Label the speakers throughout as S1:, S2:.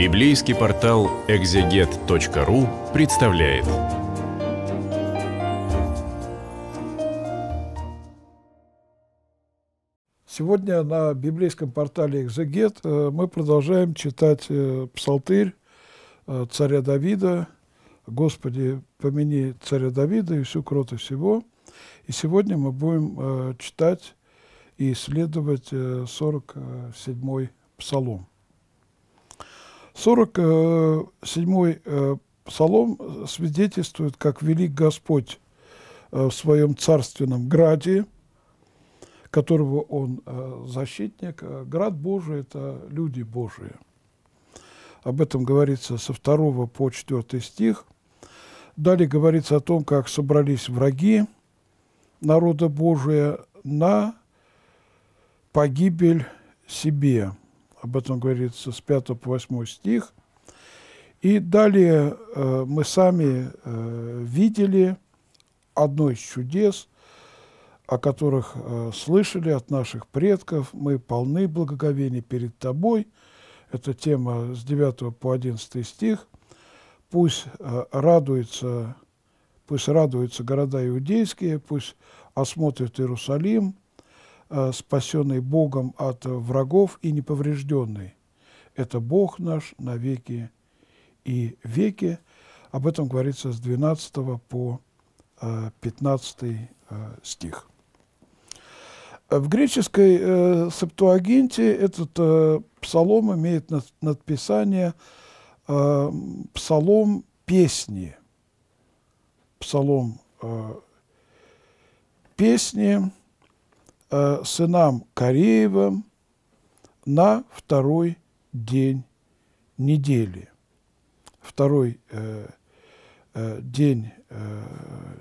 S1: Библейский портал exeget.ru представляет. Сегодня на библейском портале «Экзегет» э, мы продолжаем читать э, псалтырь э, царя Давида. «Господи, помяни царя Давида и всю кротость всего». И сегодня мы будем читать и исследовать 47-й псалом. 47-й э, э, псалом свидетельствует, как велик Господь э, в своем царственном граде, которого он защитник. Град Божий – это люди Божии. Об этом говорится со 2 по 4 стих. Далее говорится о том, как собрались враги народа Божия на погибель себе об этом говорится с 5 по 8 стих. И далее э, мы сами э, видели одно из чудес, о которых э, слышали от наших предков. Мы полны благоговения перед Тобой. Это тема с 9 по 11 стих. Пусть э, радуется, пусть радуются города иудейские, пусть осмотрят Иерусалим, Э, спасенный Богом от э, врагов и неповрежденный. Это Бог наш на веки и веки. Об этом говорится с 12 по 15 э, стих. В греческой э, септуагинте этот псалом имеет над, надписание «псалом песни». Псалом песни Э, сынам Кореевым на второй день недели. Второй э, э, день э,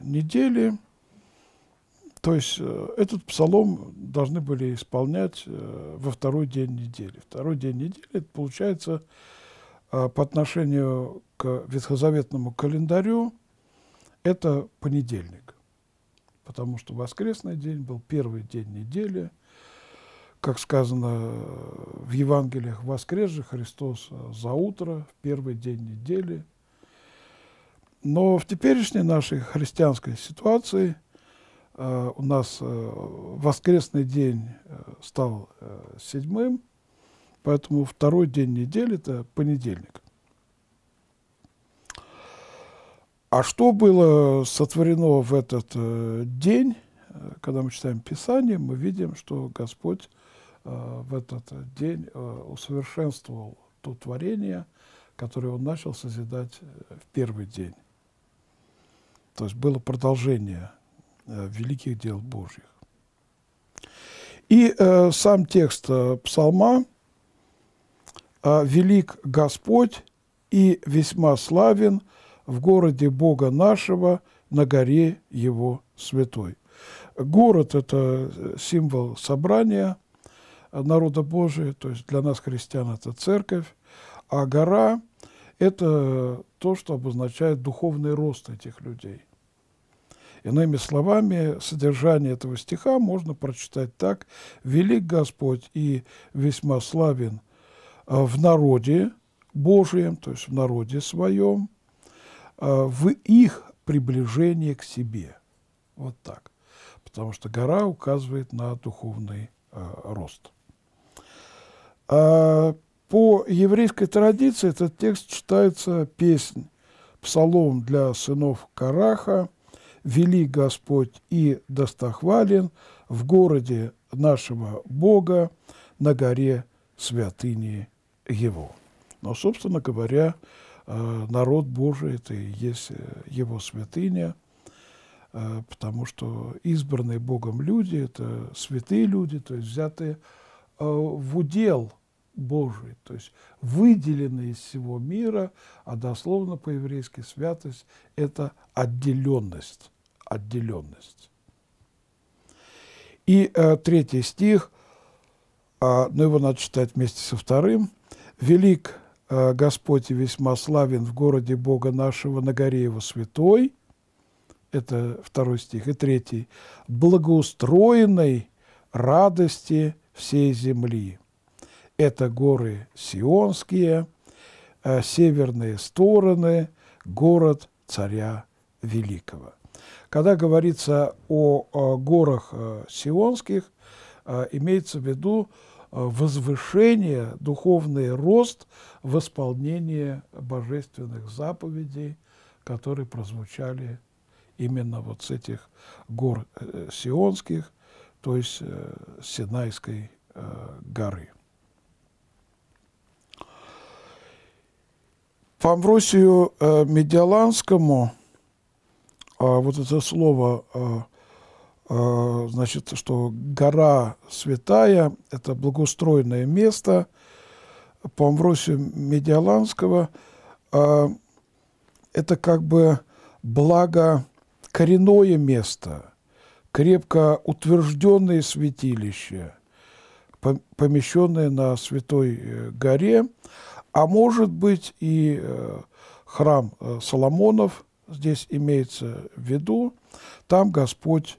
S1: недели, то есть э, этот псалом должны были исполнять э, во второй день недели. Второй день недели, это получается э, по отношению к ветхозаветному календарю, это понедельник потому что воскресный день был первый день недели. Как сказано в Евангелиях, воскрес же Христос за утро, в первый день недели. Но в теперешней нашей христианской ситуации э, у нас э, воскресный день э, стал э, седьмым, поэтому второй день недели – это понедельник. А что было сотворено в этот э, день, когда мы читаем Писание, мы видим, что Господь э, в этот день э, усовершенствовал то творение, которое Он начал созидать в первый день. То есть было продолжение великих дел Божьих. И э, сам текст э, псалма «Велик Господь и весьма славен, в городе Бога нашего, на горе Его святой. Город – это э, символ собрания народа Божия, то есть для нас, христиан, это церковь, а гора – это то, что обозначает духовный рост этих людей. Иными словами, содержание этого стиха можно прочитать так. «Велик Господь и весьма славен э, в народе Божием, то есть в народе своем, Э, в их приближение к себе. Вот так. Потому что гора указывает на духовный э, рост. Э, по еврейской традиции этот текст читается песнь, псалом для сынов Караха, «Вели Господь и достохвален в городе нашего Бога на горе святыни Его». Но, собственно говоря, Э, народ Божий – это и есть э, его святыня, э, потому что избранные Богом люди – это святые люди, то есть взятые в удел Божий, то есть выделенные из всего мира, а дословно по-еврейски святость – это отделенность, отделенность. И э, третий стих, э, «А, но ну его надо читать вместе со вторым. «Велик Э, Господь весьма славен в городе Бога нашего, на горе его святой». Это второй стих. И третий. «Благоустроенной радости всей земли». Это горы Сионские, э, северные стороны, город царя Великого. Когда говорится о, о горах э, сионских, имеется в виду Э, возвышение, духовный рост в божественных заповедей, которые прозвучали именно вот с этих гор э, сионских, то есть э, Синайской горы. По Амвросию Медиаланскому а, вот это слово Э, значит, что гора Святая – это благоустроенное место по Амвросию Медиаланского. Э, это как бы благо коренное место, крепко утвержденные святилища, помещенные на Святой э, горе, а может быть и храм Соломонов здесь имеется в виду, там Господь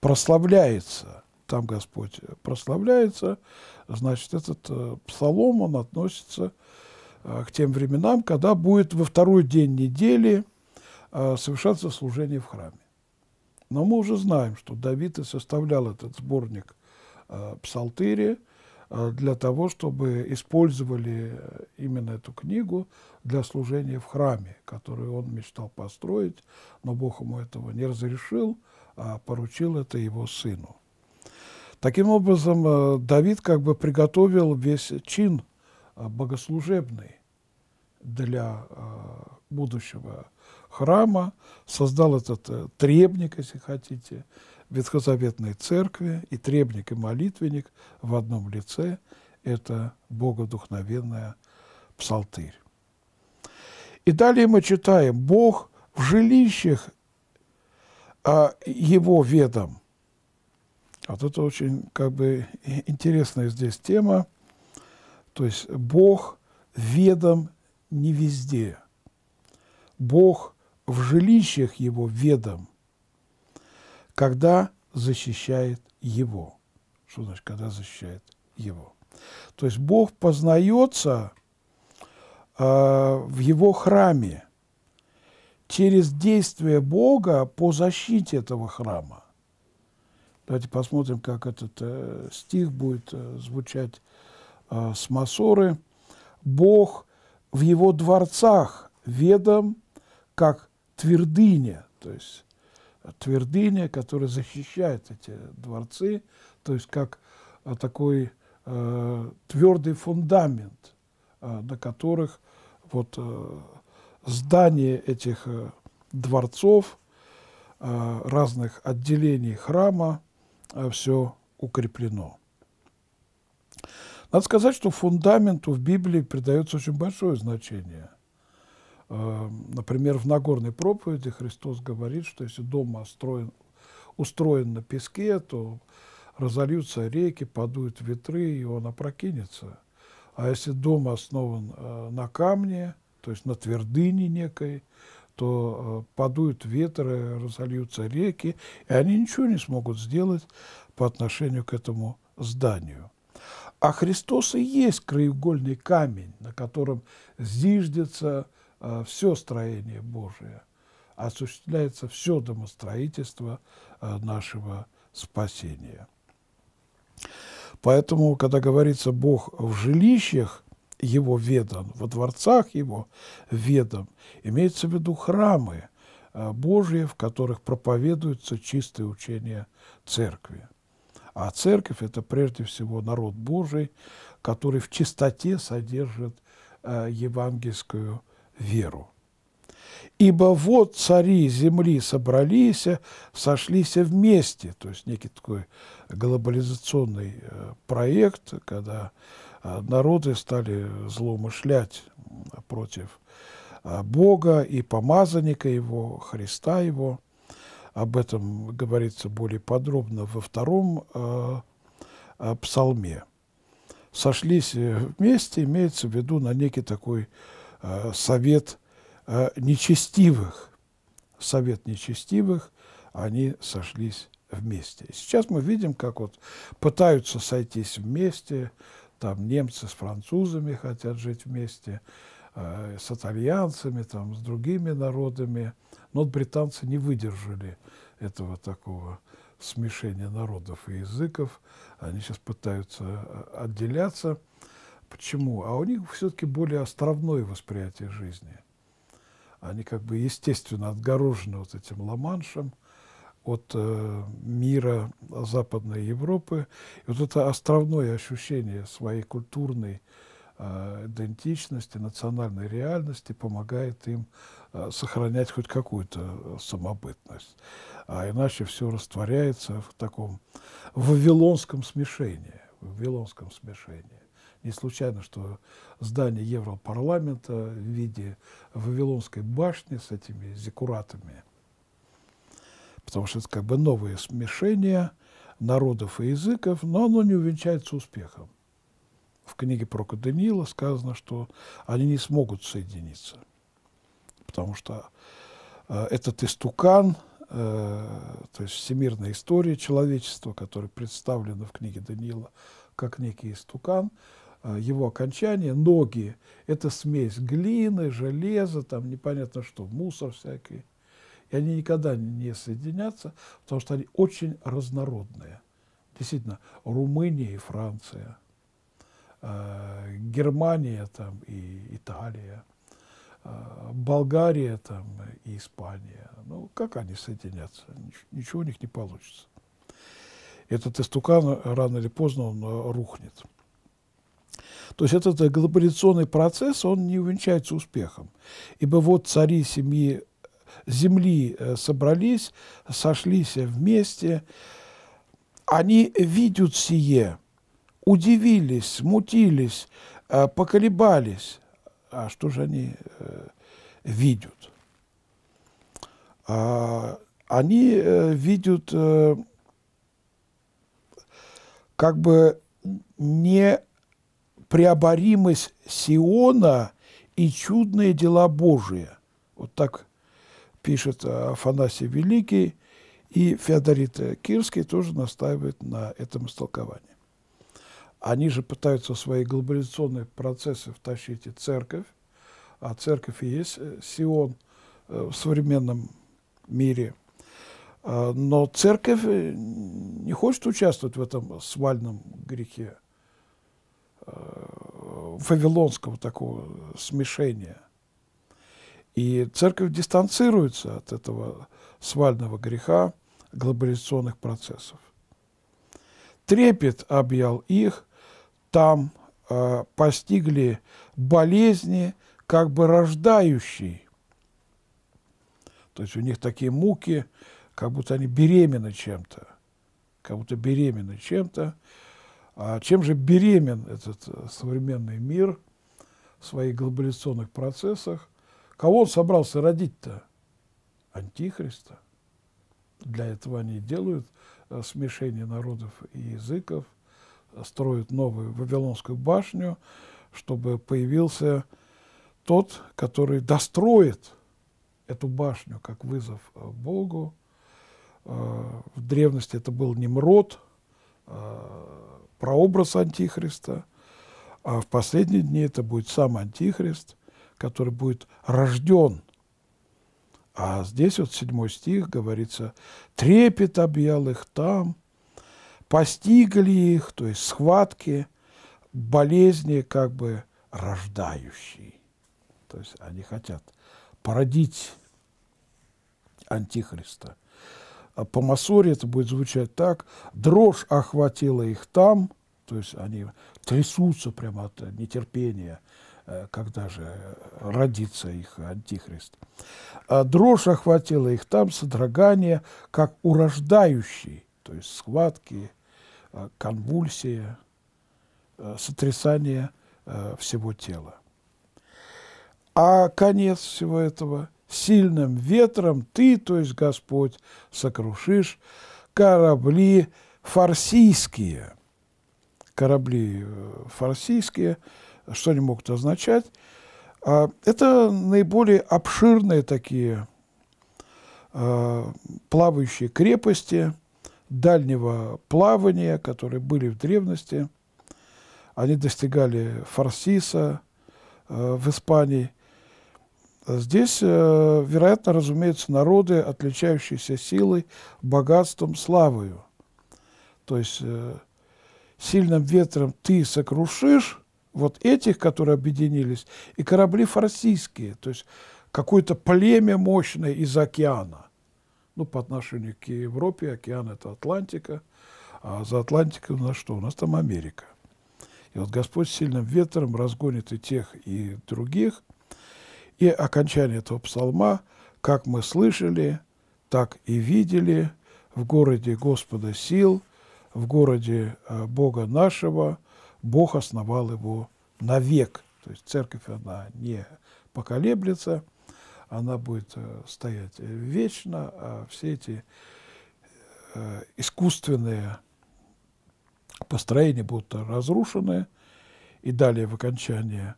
S1: прославляется, там Господь прославляется, значит, этот э, псалом, он относится э, к тем временам, когда будет во второй день недели э, совершаться служение в храме. Но мы уже знаем, что Давид и составлял этот сборник псалтыри для того, чтобы использовали именно эту книгу для служения в храме, который он мечтал построить, но Бог ему этого не разрешил – а поручил это его сыну. Таким образом, э, Давид как бы приготовил весь чин э, богослужебный для э, будущего храма, создал этот требник, если хотите, ветхозаветной церкви, и требник, и молитвенник в одном лице – это богодухновенная псалтырь. И далее мы читаем «Бог в жилищах а его ведом. Вот это очень как бы интересная здесь тема. То есть Бог ведом не везде. Бог в жилищах его ведом, когда защищает его. Что значит, когда защищает его? То есть Бог познается э, в его храме – через действие Бога по защите этого храма. Давайте посмотрим, как этот э, стих будет э, звучать э, с Масоры. «Бог в его дворцах ведом, как твердыня». То есть э, твердыня, которая защищает эти дворцы, то есть как а, такой э, твердый фундамент, э, на которых вот э, здание этих э, дворцов, э, разных отделений храма, э, все укреплено. Надо сказать, что фундаменту в Библии придается очень большое значение. Например, в Нагорной проповеди Христос говорит, что если дом устроен, устроен на песке, то разольются реки, подуют ветры, и он опрокинется. А если дом основан на камне – то есть на твердыне некой, то э, подуют ветры, разольются реки, и они ничего не смогут сделать по отношению к этому зданию. А Христос и есть краеугольный камень, на котором зиждется э, все строение Божие, осуществляется все домостроительство э, нашего спасения. Поэтому, когда говорится «Бог в жилищах», его ведом, во дворцах его ведом, имеется в виду храмы э, Божьи, в которых проповедуется чистое учение церкви. А церковь – это прежде всего народ Божий, который в чистоте содержит э, евангельскую веру. Ибо вот цари земли собрались, э, сошлись вместе, то есть некий такой глобализационный проект, когда а, народы стали злоумышлять против а, Бога и помазанника его, Христа его. Об этом говорится более подробно во втором а, псалме. Сошлись э, вместе, имеется в виду на некий такой совет нечестивых. Совет нечестивых, они сошлись вместе. Сейчас мы видим, как вот пытаются сойтись вместе, там немцы с французами хотят жить вместе, э, с итальянцами, там, с другими народами. Но британцы не выдержали этого такого смешения народов и языков. Они сейчас пытаются э, отделяться. Почему? А у них все-таки более островное восприятие жизни. Они как бы естественно отгорожены вот этим ла от э, мира Западной Европы. И вот это островное ощущение своей культурной э, идентичности, национальной реальности помогает им э, сохранять хоть какую-то самобытность. А иначе все растворяется в таком вавилонском смешении. Вавилонском смешении. Не случайно, что здание Европарламента в виде Вавилонской башни с этими зекуратами потому что это как бы новое смешение народов и языков, но оно не увенчается успехом. В книге про Даниила сказано, что они не смогут соединиться, потому что э, этот истукан, э, то есть всемирная история человечества, которая представлена в книге Даниила как некий истукан, э, его окончание, ноги, это смесь глины, железа, там непонятно что, мусор всякий, и они никогда не соединятся, потому что они очень разнородные. Действительно, Румыния и Франция, э, Германия там, и Италия, э, Болгария там, и Испания. Ну, как они соединятся? Ничего у них не получится. Этот истукан рано или поздно он э, рухнет. То есть этот э, глобализационный процесс, он не увенчается успехом. Ибо вот цари семьи земли э, собрались, сошлись вместе, они видят сие, удивились, смутились, э, поколебались. А что же они э, видят? А, они видят как бы не преоборимость Сиона и чудные дела Божие Вот так пишет Афанасий Великий, и Феодорит Кирский тоже настаивает на этом истолковании. Они же пытаются свои глобализационные процессы втащить и церковь, а церковь и есть э, Сион э, в современном мире. А, но церковь э, не хочет участвовать в этом свальном грехе, вавилонского такого смешения – и церковь дистанцируется от этого свального греха глобализационных процессов. Трепет объял их, там э, постигли болезни, как бы рождающие. То есть у них такие муки, как будто они беременны чем-то. Как будто беременны чем-то. А чем же беремен этот э, современный мир в своих глобализационных процессах? Кого он собрался родить-то? Антихриста. Для этого они делают э, смешение народов и языков, э, строят новую Вавилонскую башню, чтобы появился тот, который достроит эту башню как вызов э, Богу. В древности это был Немрод, прообраз Антихриста, а в последние дни это будет сам Антихрист – который будет рожден. А здесь вот седьмой стих говорится, трепет объял их там, постигли их, то есть схватки, болезни как бы рождающие. То есть они хотят породить антихриста. А по Масоре это будет звучать так. Дрожь охватила их там, то есть они трясутся прямо от нетерпения – Э, когда же родится их антихрист. А дрожь охватила их там, содрогание, как урождающий, то есть схватки, э, конвульсия, э, сотрясание всего тела. А конец всего этого – сильным ветром ты, то есть Господь, сокрушишь корабли фарсийские. Корабли фарсийские – что они могут означать. А, это наиболее обширные такие а, плавающие крепости дальнего плавания, которые были в древности. Они достигали Фарсиса а, в Испании. Здесь, вероятно, разумеется, народы, отличающиеся силой, богатством, славою. То есть э, сильным ветром ты сокрушишь, вот этих, которые объединились, и корабли фарсийские, то есть какое-то племя мощное из океана. Ну, по отношению к Европе, океан – это Атлантика, а за Атлантикой у нас что? У нас там Америка. И вот Господь сильным ветром разгонит и тех, и других. И окончание этого псалма, как мы слышали, так и видели, в городе Господа сил, в городе э, Бога нашего – Бог основал его навек. То есть церковь, она не поколеблется, она будет э, стоять э, вечно, а все эти э, искусственные построения будут разрушены. И далее в окончании.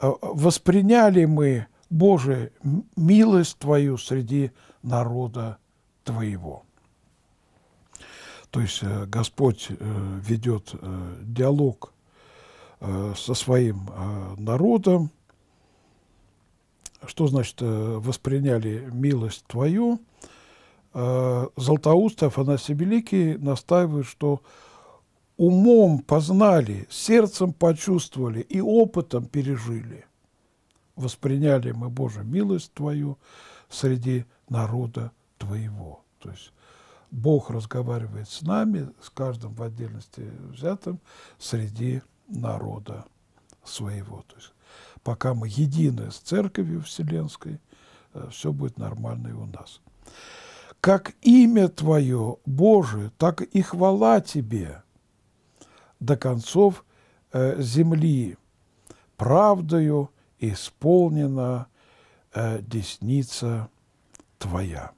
S1: А, «Восприняли мы, Боже, милость Твою среди народа Твоего». То есть э, Господь э, ведет э, диалог со своим народом. Что значит «восприняли милость твою»? Златоуст и Афанасий Великий настаивают, что умом познали, сердцем почувствовали и опытом пережили. Восприняли мы, Боже, милость Твою среди народа Твоего. То есть Бог разговаривает с нами, с каждым в отдельности взятым, среди народа своего. То есть пока мы едины с церковью вселенской, э, все будет нормально и у нас. Как имя Твое, Божие, так и хвала Тебе до концов э, земли. Правдою исполнена э, десница Твоя.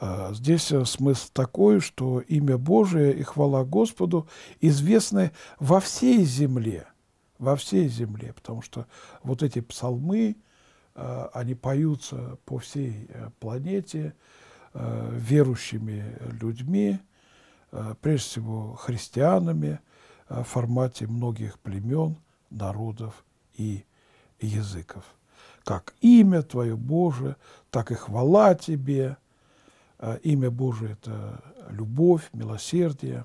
S1: А, здесь э, смысл такой, что имя Божие и хвала Господу известны во всей земле, во всей земле, потому что вот эти псалмы, а, они поются по всей э, планете э, верующими людьми, прежде всего христианами в формате многих племен, народов и языков. Как имя Твое Божие, так и хвала Тебе – а, имя Божие — это любовь, милосердие,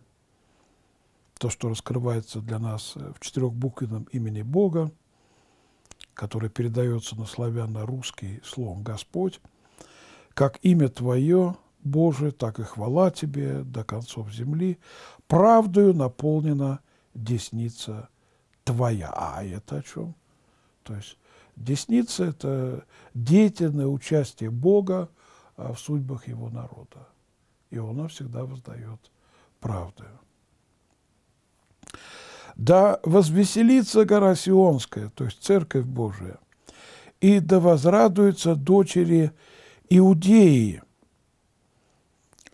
S1: то, что раскрывается для нас э, в четырехбуквенном имени Бога, которое передается на славяно-русский словом «Господь», как имя Твое, Боже, так и хвала Тебе до концов земли, правдою наполнена десница Твоя. А это о чем? То есть десница – это деятельное участие Бога а в судьбах его народа. И он всегда воздает правдою. Да возвеселится гора Сионская, то есть Церковь Божия, и да возрадуются дочери Иудеи,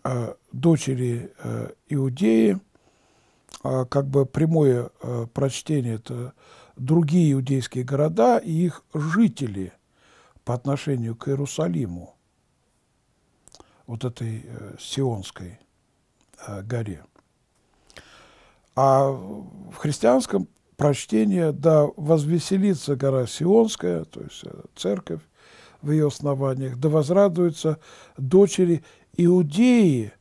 S1: а дочери э, Иудеи, а как бы прямое э, прочтение – это другие иудейские города и их жители по отношению к Иерусалиму вот этой э, Сионской э, горе. А в христианском прочтении, да, возвеселится гора Сионская, то есть э, церковь в ее основаниях, да возрадуются дочери Иудеи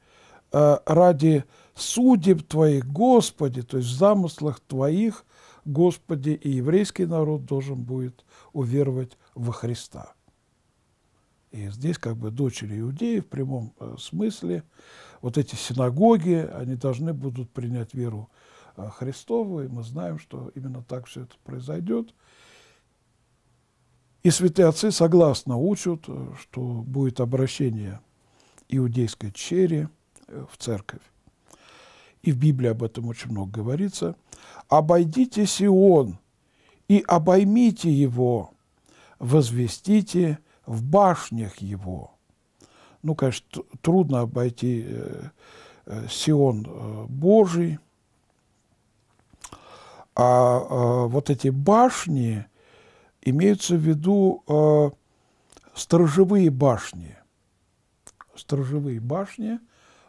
S1: ради судеб Твоих, Господи, то есть в замыслах Твоих, Господи, и еврейский народ должен будет уверовать во Христа. И здесь как бы дочери иудеи в прямом э, смысле, вот эти синагоги, они должны будут принять веру э, Христову, и мы знаем, что именно так все это произойдет. И святые отцы согласно учат, э, что будет обращение иудейской чери в церковь. И в Библии об этом очень много говорится. «Обойдите Сион и обоймите его, возвестите в башнях его. Ну, конечно, трудно обойти э, э, Сион э, Божий. А вот эти башни имеются в виду сторожевые башни. Сторожевые башни,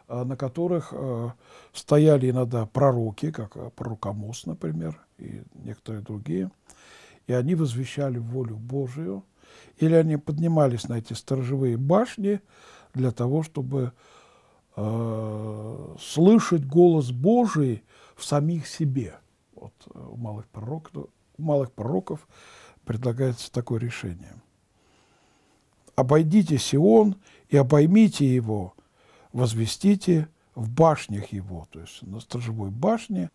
S1: на которых стояли иногда пророки, как пророкомос, например, и некоторые другие. И они возвещали волю Божию – или они поднимались на эти сторожевые башни для того, чтобы э, слышать голос Божий в самих себе. Вот э, у малых, пророк, у малых пророков предлагается такое решение. «Обойдите Сион и обоймите его, возвестите в башнях его». То есть на сторожевой башне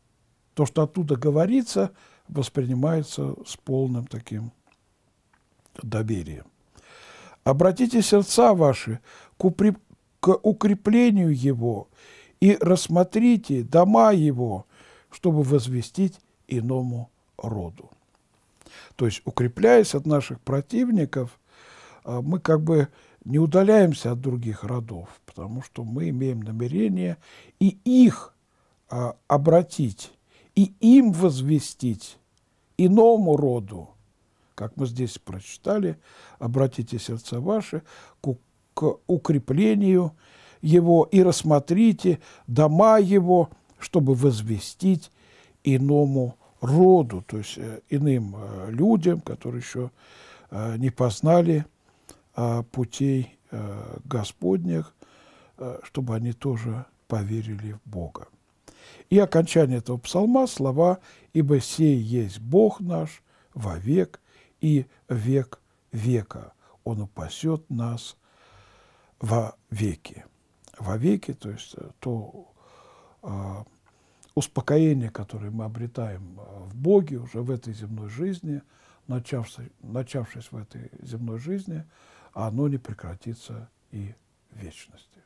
S1: то, что оттуда говорится, воспринимается с полным таким доверия. Обратите сердца ваши к, упреп... к укреплению его и рассмотрите дома его, чтобы возвестить иному роду. То есть, укрепляясь от наших противников, а, мы как бы не удаляемся от других родов, потому что мы имеем намерение и их а, обратить, и им возвестить, иному роду, как мы здесь прочитали, обратите сердца ваши к, к укреплению его и рассмотрите дома его, чтобы возвестить иному роду, то есть э, иным э, людям, которые еще э, не познали путей Господних, чтобы они тоже поверили в Бога. И окончание этого псалма слова «Ибо сей есть Бог наш вовек и век века. Он упасет нас во веки. Во веки, то есть э, то э, успокоение, которое мы обретаем э, в Боге уже в этой земной жизни, начавшись, начавшись в этой земной жизни, оно не прекратится и в вечности.